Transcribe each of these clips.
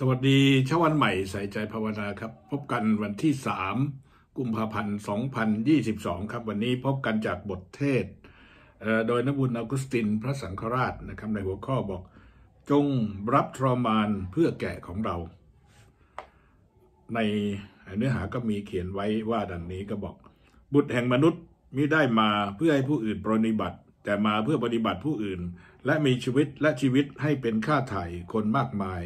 สวัสดีเช้าวันใหม่ใส่ใจภาวนาครับ พบกันวันที่สามกุมภาพันธ์สสองพันยี่ิบสองครับวันนี้พบกันจากบทเทศ โดยนบุญอากุสตินพระสังฆราชนะครับในหัวข้อบอก จงรับทรมานเพื่อแก่ของเรา ในเนื้อหาก็มีเขียนไว้ว่าดังนี้ก็บอกบุตรแห่งมนุษย์มิได้มาเพื่อให้ผู้อื่นปรนิบัติ แต่มาเพื่อปฏิบัติผู้อื่น และมีชีวิตและชีวิตให้เป็นค่าไถ่คนมากมาย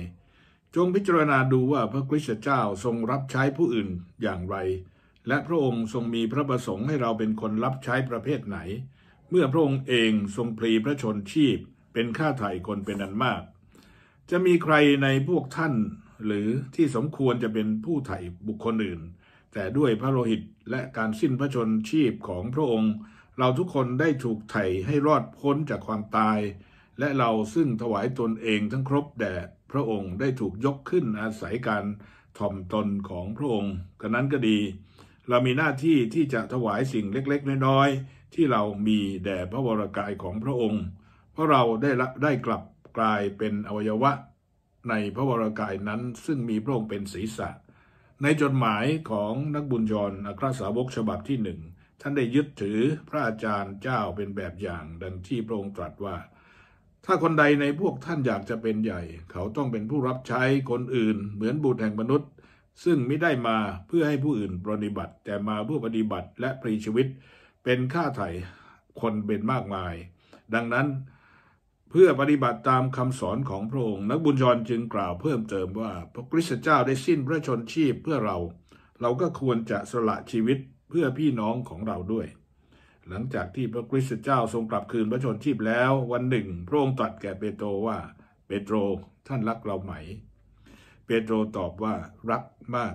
จงพิจารณาดูว่าพระคริสต์เจ้าทรงรับใช้ผู้อื่นอย่างไร และพระองค์ทรงมีพระประสงค์ให้เราเป็นคนรับใช้ประเภทไหน เมื่อพระองค์เองทรงพลีพระชนชีพเป็นข้าไถ่คนเป็นอันมาก จะมีใครในพวกท่านหรือที่สมควรจะเป็นผู้ไถ่บุคคลอื่น แต่ด้วยพระโลหิตและการสิ้นพระชนชีพของพระองค์ เราทุกคนได้ถูกไถ่ให้รอดพ้นจากความตาย และเราซึ่งถวายตนเองทั้งครบแด่พระองค์ได้ถูกยกขึ้นอาศัยการถ่อมตนของพระองค์กระนั้นก็ดี เรามีหน้าที่ที่จะถวายสิ่งเล็กๆน้อยๆ ที่เรามีแด่พระวรากายของพระองค์ เพราะเราได้ได้กลับกลายเป็นอวัยวะ ในพระวรากายนั้นซึ่งมีพระองค์เป็นศีรษะ ในจดหมายของนักบุญยรอัครสาวกฉบับที่หนึ่งท่านได้ยึดถือพระอาจารย์เจ้าเป็นแบบอย่าง ดังที่พระองค์ตรัสว่าถ้าคนใดในพวกท่านอยากจะเป็นใหญ่ เขาต้องเป็นผู้รับใช้คนอื่น เหมือนบุตรแห่งมนุษย์ ซึ่งไม่ได้มาเพื่อให้ผู้อื่นปฏิบัติ แต่มาเพื่อปฏิบัติและปรีชีวิต เป็นค่าไถ่คนเป็นมากมาย ดังนั้น เพื่อปฏิบัติตามคำสอนของพระองค์นักบุญชนจึงกล่าวเพิ่มเติมว่าพระคริสต์เจ้าได้สิ้นพระชนชีพเพื่อเรา เราก็ควรจะสละชีวิตเพื่อพี่น้องของเราด้วยหลังจากที่พระคริสต์เจ้าทรงกลับคืนพระชนชีพแล้ว วันหนึ่งพระองค์ตรัสแก่เปโตรว่า เปโตรท่านรักเราไหม เปโตรตอบว่ารักมาก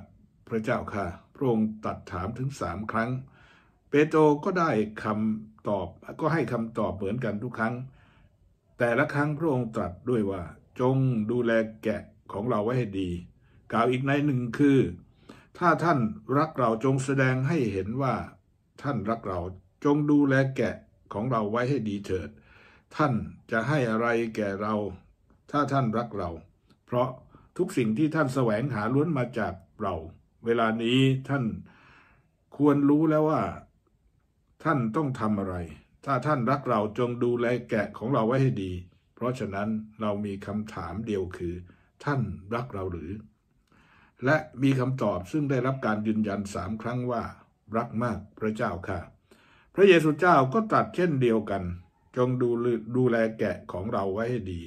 พระเจ้าค่ะ พระองค์ตัดถามถึงสามครั้ง เปโตรก็ได้คำตอบ ก็ให้คำตอบเหมือนกันทุกครั้ง แต่ละครั้งพระองค์ตรัสด้วยว่าจงดูแลแกะของเราไว้ให้ดี กล่าวอีกในหนึ่งคือ ถ้าท่านรักเราจงแสดงให้เห็นว่าท่านรักเราจงดูแลแกะของเราไว้ให้ดีเถิด ท่านจะให้อะไรแก่เรา ถ้าท่านรักเรา เพราะทุกสิ่งที่ท่านแสวงหาล้วนมาจากเรา เวลานี้ท่าน ควรรู้แล้วว่า ท่านต้องทำอะไร ถ้าท่านรักเราจงดูแลแกะของเราไว้ให้ดี เพราะฉะนั้นเรามีคำถามเดียวคือ ท่านรักเราหรือ และมีคำตอบซึ่งได้รับการยืนยันสามครั้งว่า รักมากพระเจ้าค่ะพระเยซูเจ้าก็ตรัสเช่นเดียวกัน จงดูดูแลแกะของเราไว้ให้ดี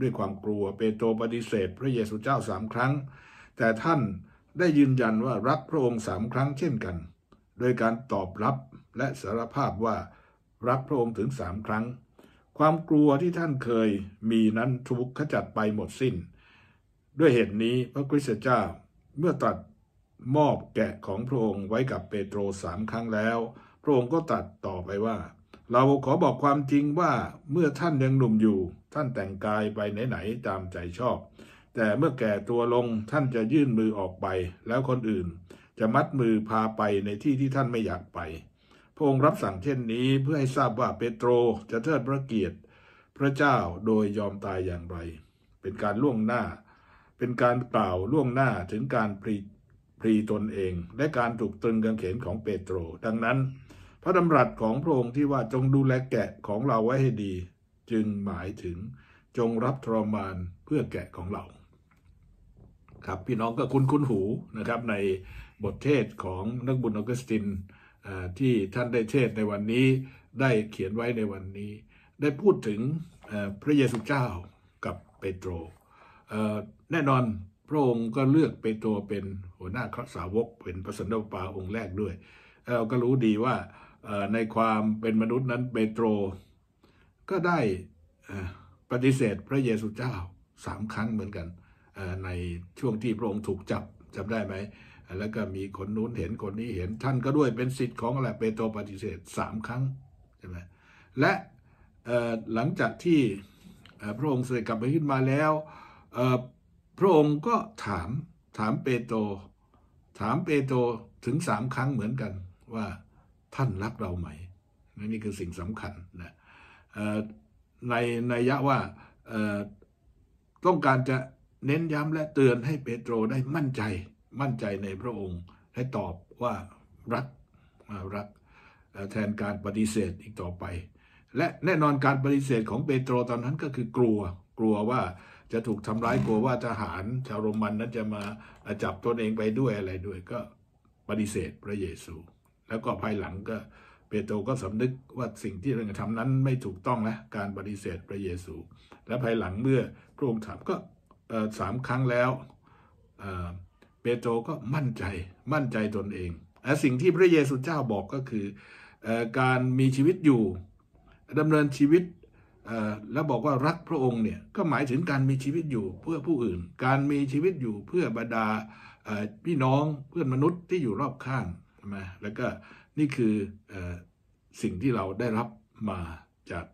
ด้วยความกลัวเปโตรปฏิเสธ พระเยซูเจ้าสามครั้ง แต่ท่านได้ยืนยันว่ารักพระองค์สามครั้งเช่นกัน โดยการตอบรับและสารภาพว่ารักพระองค์ถึงสามครั้ง ความกลัวที่ท่านเคยมีนั้นถูกขจัดไปหมดสิน้น ด้วยเหตุนี้พระคริสต์เจ้าเมื่อตัดมอบแกะของพระองค์ไว้กับเปโตรสามครั้งแล้วระองค์ก็ตัดต่อไปว่า เราขอบอกความจริงว่าเมื่อท่านยังหนุ่มอยู่ ท่านแต่งกายไปไหนๆตามใจชอบ แต่เมื่อแก่ตัวลงท่านจะยื่นมือออกไป แล้วคนอื่นจะมัดมือพาไปในที่ที่ท่านไม่อยากไปพระองค์รับสั่งเช่นนี้เพื่อให้ทราบว่าเปโตรจะเทิดพระเกียรติ พระเจ้าโดยยอมตายอย่างไร เป็นการล่วงหน้า เป็นการกล่าวล่วงหน้าถึงการปริพรีตนเองและการถูกตรึงกางเขนของเปโตรดังนั้นพระดำรัสของพระองค์ที่ว่าจงดูแลแกะของเราไว้ให้ดี จึงหมายถึงจงรับทรมานเพื่อแกะของเราครับพี่น้องก็คุ้นคุ้นหูนะครับในบทเทศของนักบุญออกัสตินที่ท่านได้เทศในวันนี้ได้เขียนไว้ในวันนี้ ได้พูดถึงพระเยซูเจ้ากับเปโตรแน่นอนพระองค์ก็เลือกเปโตรเป็นหัวหน้าครสาวกเป็นพระสันตปาองค์แรกด้วย เราก็รู้ดีว่าในความเป็นมนุษย์นั้นเปโตรก็ได้ปฏิเสธพระเยซูเจ้าสามครั้งเหมือนกัน ในช่วงที่พระองค์ถูกจับจำได้ไหม แล้วก็มีคนนู้นเห็นคนนี้เห็น ท่านก็ด้วยเป็นสิทธิ์ของอะไรเปโตรปฏิเสธสามครั้งใช่ไหมและหลังจากที่พระองค์เสด็จกลับไปขึ้นมาแล้วพระองค์ก็ถาม ถามเปโตรถามเปโตรถึงสามครั้งเหมือนกันว่าท่านรักเราไหม นี่คือสิ่งสำคัญนะในในยะว่าต้องการจะเน้นย้ำและเตือนให้เปโตรได้มั่นใจมั่นใจในพระองค์ให้ตอบว่ารักรักแทนการปฏิเสธอีกต่อไป และแน่นอนการปฏิเสธของเปโตรตอนนั้นก็คือกลัวกลัวว่าจะถูกทำร้ายกลัวว่าทหารชาวโรมันนั้นจะมาจับตนเองไปด้วยอะไรด้วย ก็ปฏิเสธพระเยซู แล้วก็ภายหลังก็เปโตรก็สำนึกว่าสิ่งที่เราทำนั้นไม่ถูกต้องนะการปฏิเสธพระเยซู และภายหลังเมื่อพระองค์ถามก็สามครั้งแล้วเปโตรก็มั่นใจมั่นใจตนเองและสิ่งที่พระเยซูเจ้าบอกก็คือการมีชีวิตอยู่ดำเนินชีวิตแล้วบอกว่ารักพระองค์เนี่ย ก็หมายถึงการมีชีวิตอยู่เพื่อผู้อื่น การมีชีวิตอยู่เพื่อบรรดาพี่น้องเพื่อนมนุษย์ที่อยู่รอบข้างใช่ไหมแล้วก็นี่คือสิ่งที่เราได้รับมาจาก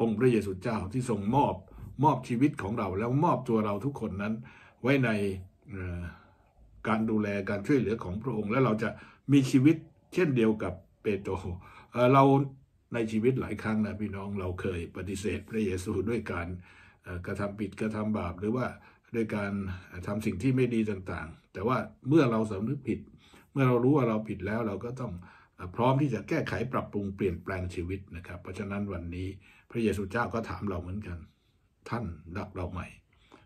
องค์พระเยซูเจ้าที่ทรงมอบมอบชีวิตของเราแล้วมอบตัวเราทุกคนนั้น ไว้ในการดูแลการช่วยเหลือของพระองค์ และเราจะมีชีวิตเช่นเดียวกับเปโตรเราในชีวิตหลายครั้งนะพี่น้องเราเคยปฏิเสธ พระเยซูด้วยการกระทำผิดกระทำบาปหรือว่าด้วยการทำสิ่งที่ไม่ดีต่างๆ แต่ว่าเมื่อเราสำนึกผิด เมื่อเรารู้ว่าเราผิดแล้วเราก็ต้องพร้อมที่จะแก้ไขปรับปรุงเปลี่ยนแปลงชีวิตนะครับ เพราะฉะนั้นวันนี้พระเยซูเจ้าก็ถามเราเหมือนกัน ท่านรักเราใหม่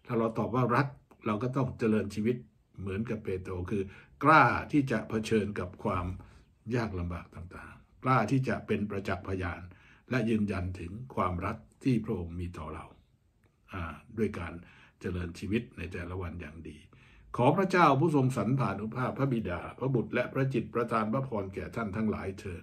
ถ้าเราตอบว่ารักเราก็ต้องเจริญชีวิตเหมือนกับเปโตรคือ กล้าที่จะเผชิญกับความยากลำบากต่างๆกล้าที่จะเป็นประจักษ์พยาน และยืนยันถึงความรักที่พระองค์มีต่อเรา ด้วยการเจริญชีวิตในแต่ละวันอย่างดี ขอพระเจ้าผู้ทรงสรรพานุภาพพระบิดา พระบุตรและพระจิตประทานพระพรแก่ท่านทั้งหลายเถิด